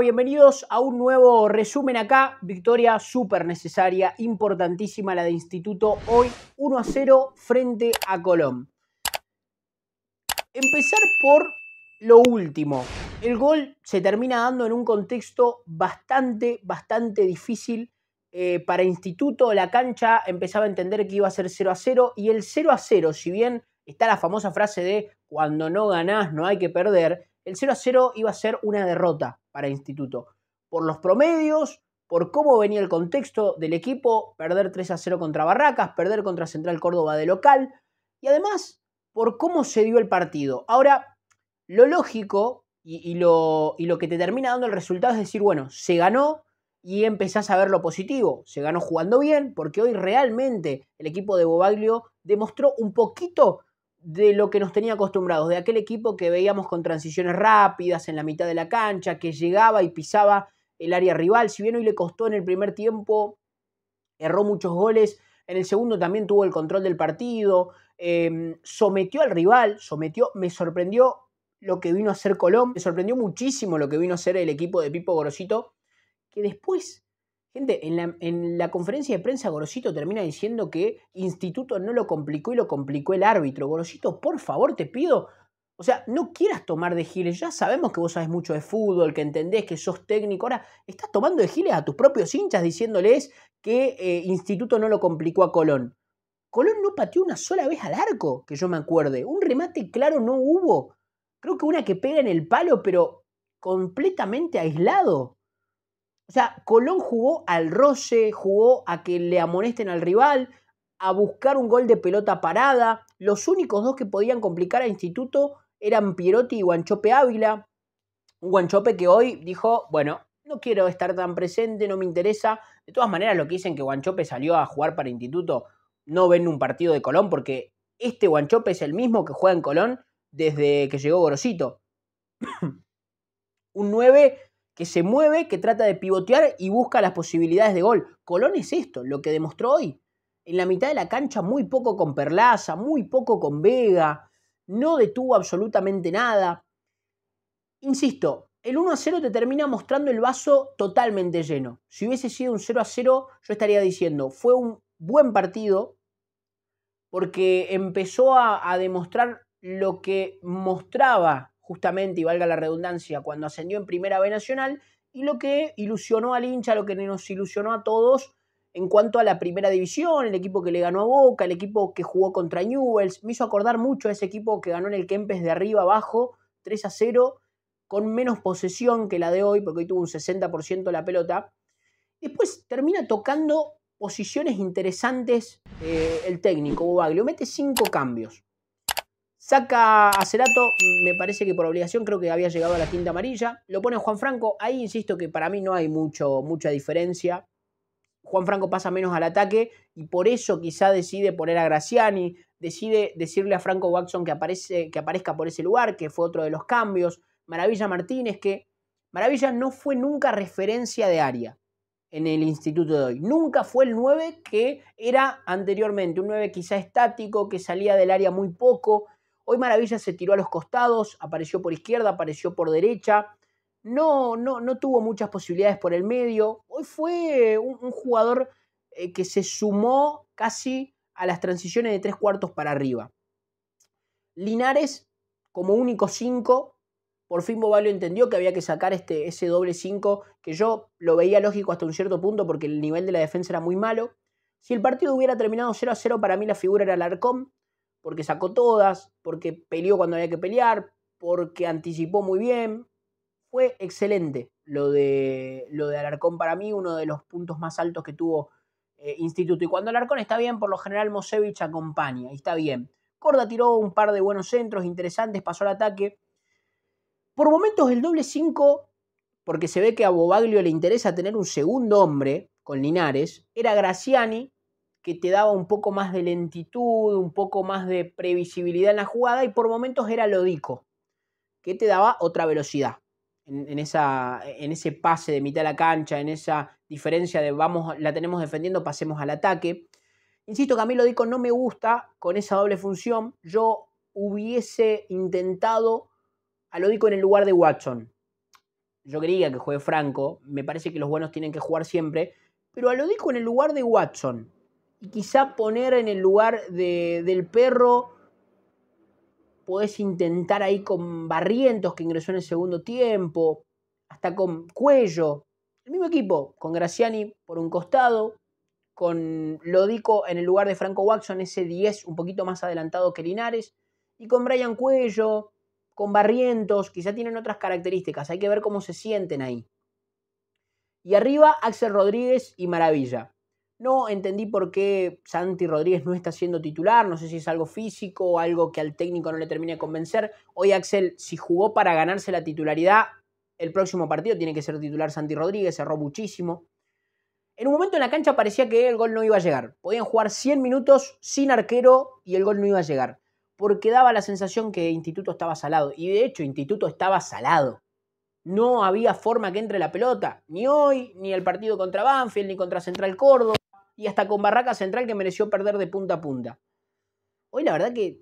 bienvenidos a un nuevo resumen acá. Victoria súper necesaria, importantísima la de Instituto hoy 1 a 0 frente a Colón. Empezar por lo último. El gol se termina dando en un contexto bastante, bastante difícil eh, para Instituto. La cancha empezaba a entender que iba a ser 0 a 0 y el 0 a 0, si bien está la famosa frase de cuando no ganás no hay que perder, el 0 a 0 iba a ser una derrota para Instituto. Por los promedios, por cómo venía el contexto del equipo, perder 3 a 0 contra Barracas, perder contra Central Córdoba de local y además por cómo se dio el partido. Ahora, lo lógico y, lo, y lo que te termina dando el resultado es decir, bueno, se ganó y empezás a ver lo positivo. Se ganó jugando bien porque hoy realmente el equipo de Bobaglio demostró un poquito de lo que nos tenía acostumbrados, de aquel equipo que veíamos con transiciones rápidas en la mitad de la cancha, que llegaba y pisaba el área rival, si bien hoy le costó en el primer tiempo, erró muchos goles, en el segundo también tuvo el control del partido, em, sometió al rival, sometió, me sorprendió lo que vino a ser Colón, me sorprendió muchísimo lo que vino a ser el equipo de Pipo Gorosito, que después Gente, en la, conferencia de prensa Gorosito termina diciendo que Instituto no lo complicó y lo complicó el árbitro. Gorosito, por favor, te pido. O sea, no quieras tomar de giles. Ya sabemos que vos sabes mucho de fútbol, que entendés que sos técnico. Ahora, estás tomando de giles a tus propios hinchas diciéndoles que eh, Instituto no lo complicó a Colón. Colón no pateó una sola vez al arco, que yo me acuerde. Un remate claro no hubo. Creo que una que pega en el palo, pero completamente aislado. O sea, Colón jugó al roce, jugó a que le amonesten al rival, a buscar un gol de pelota parada. Los únicos dos que podían complicar a Instituto eran Pierotti y Guanchope Ávila. Un Guanchope que hoy dijo, bueno, no quiero estar tan presente, no me interesa. De todas maneras, lo que dicen que Guanchope salió a jugar para Instituto, no ven un partido de Colón porque este Guanchope es el mismo que juega en Colón desde que llegó Gorosito. un 9 que se mueve, que trata de pivotear y busca las posibilidades de gol. Colón es esto, lo que demostró hoy. En la mitad de la cancha muy poco con Perlaza, muy poco con Vega, no detuvo absolutamente nada. Insisto, el 1 a 0 te termina mostrando el vaso totalmente lleno. Si hubiese sido un 0 a 0, yo estaría diciendo, fue un buen partido porque empezó a, a demostrar lo que mostraba justamente, y valga la redundancia, cuando ascendió en Primera B Nacional, y lo que ilusionó al hincha, lo que nos ilusionó a todos en cuanto a la primera división, el equipo que le ganó a Boca, el equipo que jugó contra Newells, me hizo acordar mucho a ese equipo que ganó en el Kempes de arriba abajo, 3 a 0, con menos posesión que la de hoy, porque hoy tuvo un 60% la pelota. Después termina tocando posiciones interesantes eh, el técnico Bobaglio, mete cinco cambios. Saca a Cerato, me parece que por obligación creo que había llegado a la quinta amarilla. Lo pone Juan Franco, ahí insisto que para mí no hay mucho, mucha diferencia. Juan Franco pasa menos al ataque y por eso quizá decide poner a Graciani, decide decirle a Franco Watson que, que aparezca por ese lugar, que fue otro de los cambios. Maravilla Martínez, que Maravilla no fue nunca referencia de área en el instituto de hoy. Nunca fue el 9 que era anteriormente, un 9 quizá estático, que salía del área muy poco, Hoy Maravilla se tiró a los costados, apareció por izquierda, apareció por derecha. No, no, no tuvo muchas posibilidades por el medio. Hoy fue un, jugador eh, que se sumó casi a las transiciones de tres cuartos para arriba. Linares, como único 5, por fin Bobalio entendió que había que sacar este, ese doble 5, que yo lo veía lógico hasta un cierto punto porque el nivel de la defensa era muy malo. Si el partido hubiera terminado 0 a 0, para mí la figura era Alarcón porque sacó todas, porque peleó cuando había que pelear, porque anticipó muy bien. Fue excelente lo de, lo de Alarcón para mí, uno de los puntos más altos que tuvo eh, Instituto. Y cuando Alarcón está bien, por lo general Mosevich acompaña y está bien. Corda tiró un par de buenos centros interesantes, pasó al ataque. Por momentos el doble 5, porque se ve que a Bobaglio le interesa tener un segundo hombre con Linares, era Graciani, que te daba un poco más de lentitud, un poco más de previsibilidad en la jugada y por momentos era Lodico, que te daba otra velocidad. En, esa, en ese pase de mitad a la cancha, en esa diferencia de vamos, la tenemos defendiendo, pasemos al ataque. Insisto que a mí Lodico no me gusta con esa doble función. Yo hubiese intentado a Lodico en el lugar de Watson. Yo quería que juegue Franco, me parece que los buenos tienen que jugar siempre, pero a Lodico en el lugar de Watson, y quizá poner en el lugar del perro, podés intentar ahí con Barrientos, que ingresó en el segundo tiempo, hasta con Cuello, el mismo equipo, con Graciani por un costado, con Lodico en el lugar de Franco Watson, ese 10 un poquito más adelantado que Linares, y con Brian Cuello, con Barrientos, quizá tienen otras características, hay que ver cómo se sienten ahí. Y arriba Axel Rodríguez y Maravilla. No entendí por qué Santi Rodríguez no está siendo titular, no sé si es algo físico o algo que al técnico no le termine de convencer. Hoy Axel, si jugó para ganarse la titularidad, el próximo partido tiene que ser titular Santi Rodríguez, cerró muchísimo. En un momento en la cancha parecía que el gol no iba a llegar. Podían jugar 100 minutos sin arquero y el gol no iba a llegar. Porque daba la sensación que Instituto estaba salado. Y de hecho, Instituto estaba salado. No había forma que entre la pelota, ni hoy, ni el partido contra Banfield, ni contra Central Córdoba y hasta con Barraca Central que mereció perder de punta a punta. Hoy la verdad que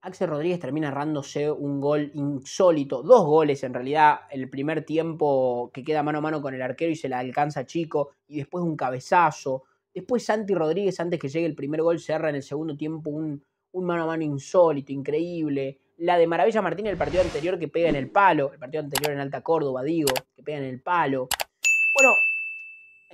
Axel Rodríguez termina errándose un gol insólito, dos goles en realidad, el primer tiempo que queda mano a mano con el arquero y se la alcanza Chico, y después un cabezazo, después Santi Rodríguez antes que llegue el primer gol cerra en el segundo tiempo un, un mano a mano insólito, increíble, la de Maravilla Martín, el partido anterior que pega en el palo, el partido anterior en Alta Córdoba, digo, que pega en el palo. Bueno,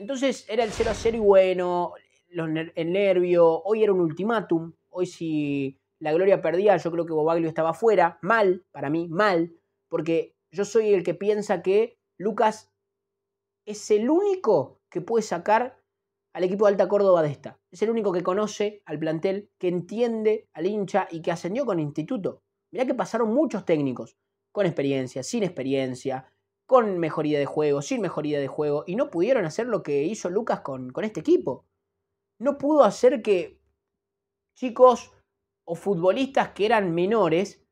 entonces era el 0 a 0 y bueno, el nervio. Hoy era un ultimátum. Hoy si la Gloria perdía, yo creo que Bobaglio estaba fuera. Mal, para mí, mal. Porque yo soy el que piensa que Lucas es el único que puede sacar al equipo de Alta Córdoba de esta. Es el único que conoce al plantel, que entiende al hincha y que ascendió con instituto. Mirá que pasaron muchos técnicos, con experiencia, sin experiencia, con mejoría de juego, sin mejoría de juego, y no pudieron hacer lo que hizo Lucas con, con este equipo. No pudo hacer que chicos o futbolistas que eran menores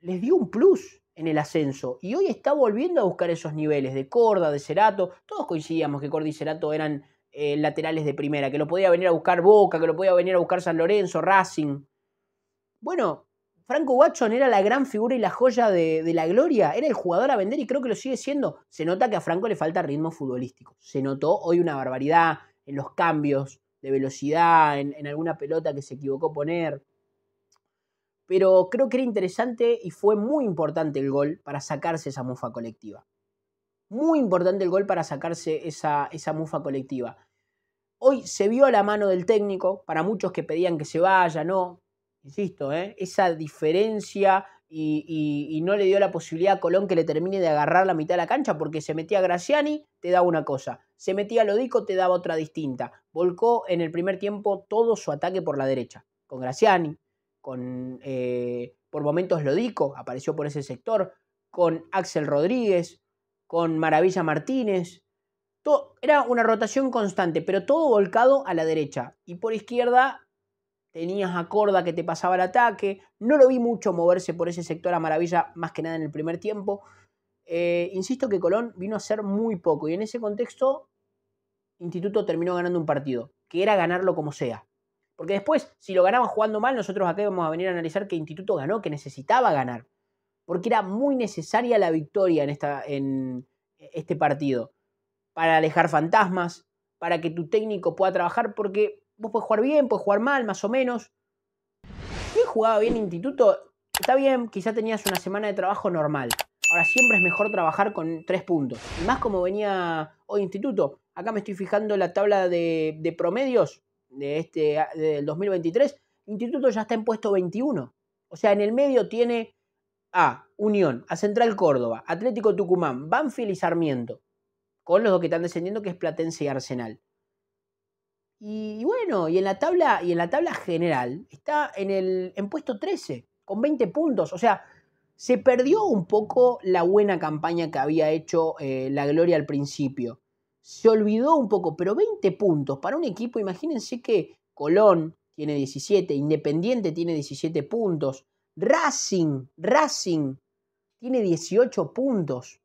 les dio un plus en el ascenso. Y hoy está volviendo a buscar esos niveles de Corda, de Cerato. Todos coincidíamos que Corda y Cerato eran eh, laterales de primera, que lo podía venir a buscar Boca, que lo podía venir a buscar San Lorenzo, Racing. Bueno, Franco Watson era la gran figura y la joya de, la gloria, era el jugador a vender y creo que lo sigue siendo. Se nota que a Franco le falta ritmo futbolístico. Se notó hoy una barbaridad en los cambios de velocidad, en, alguna pelota que se equivocó poner. Pero creo que era interesante y fue muy importante el gol para sacarse esa mufa colectiva. Muy importante el gol para sacarse esa, esa mufa colectiva. Hoy se vio a la mano del técnico, para muchos que pedían que se vaya, no, Insisto, ¿eh? esa diferencia y, no le dio la posibilidad a Colón que le termine de agarrar la mitad de la cancha porque se metía Graciani, te daba una cosa, se metía Lodico, te daba otra distinta. Volcó en el primer tiempo todo su ataque por la derecha, con Graciani, con eh, por momentos Lodico, apareció por ese sector, con Axel Rodríguez, con Maravilla Martínez. era una rotación constante, pero todo volcado a la derecha. Y por izquierda tenías a Corda que te pasaba el ataque, no lo vi mucho moverse por ese sector a Maravilla, más que nada en el primer tiempo. Eh, insisto que Colón vino a ser muy poco y en ese contexto Instituto terminó ganando un partido, que era ganarlo como sea. Porque después, si lo ganamos jugando mal, nosotros acá vamos a venir a analizar que Instituto ganó, que necesitaba ganar. Porque era muy necesaria la victoria en, esta, en este partido. Para alejar fantasmas, para que tu técnico pueda trabajar, porque vos jugar bien, puedes jugar mal, más o menos. Si jugaba bien instituto, está bien, quizá tenías una semana de trabajo normal. Ahora siempre es mejor trabajar con tres puntos. más como venía hoy instituto. Acá me estoy fijando la tabla de, promedios de este, del 2023. instituto ya está en puesto 21. O sea, en el medio tiene a Unión, a Central Córdoba, Atlético Tucumán, Banfield y Sarmiento. Con los dos que están descendiendo, que es Platense y Arsenal. Y, bueno, y en la tabla, y en la tabla general está en el en puesto 13, con 20 puntos. O sea, se perdió un poco la buena campaña que había hecho eh, la Gloria al principio. Se olvidó un poco, pero 20 puntos para un equipo, imagínense que Colón tiene 17, Independiente tiene 17 puntos, Racing, Racing tiene 18 puntos.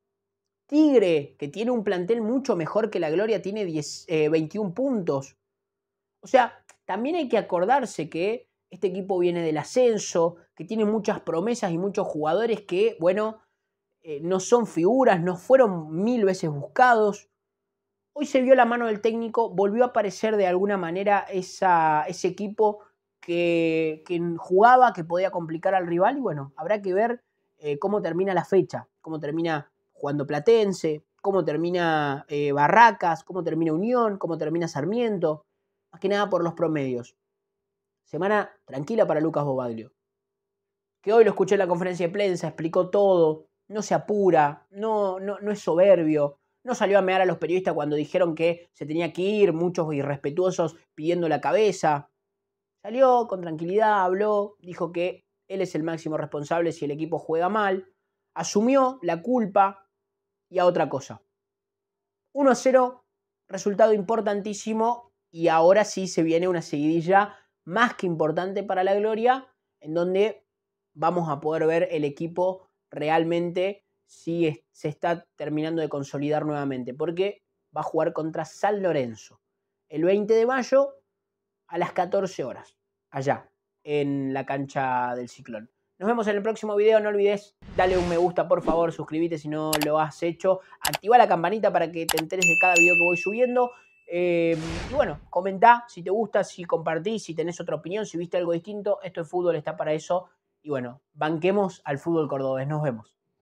Tigre, que tiene un plantel mucho mejor que la Gloria, tiene 21 eh, puntos. O sea, también hay que acordarse que este equipo viene del ascenso, que tiene muchas promesas y muchos jugadores que, bueno, eh, no son figuras, no fueron mil veces buscados. Hoy se vio la mano del técnico, volvió a aparecer de alguna manera ese equipo que, jugaba, que podía complicar al rival y bueno, habrá que ver eh, cómo termina la fecha, cómo termina jugando Platense, cómo termina eh, Barracas, cómo termina Unión, cómo termina Sarmiento más que nada por los promedios. Semana tranquila para Lucas Bobaglio, que hoy lo escuché en la conferencia de prensa, explicó todo, no se apura, no, no, no es soberbio, no salió a mear a los periodistas cuando dijeron que se tenía que ir, muchos irrespetuosos pidiendo la cabeza. Salió con tranquilidad, habló, dijo que él es el máximo responsable si el equipo juega mal, asumió la culpa y a otra cosa. 1 0, resultado importantísimo y ahora sí se viene una seguidilla más que importante para la gloria, en donde vamos a poder ver el equipo realmente si se está terminando de consolidar nuevamente, porque va a jugar contra San Lorenzo el 20 de mayo a las 14 horas, allá, en la cancha del ciclón. Nos vemos en el próximo video, no olvides, dale un me gusta por favor, suscríbete si no lo has hecho, activa la campanita para que te enteres de cada video que voy subiendo. Em, y bueno, comentá si te gusta, si compartís, si tenés otra opinión, si viste algo distinto. Esto es fútbol, está para eso. Y bueno, banquemos al fútbol cordobés. Nos vemos.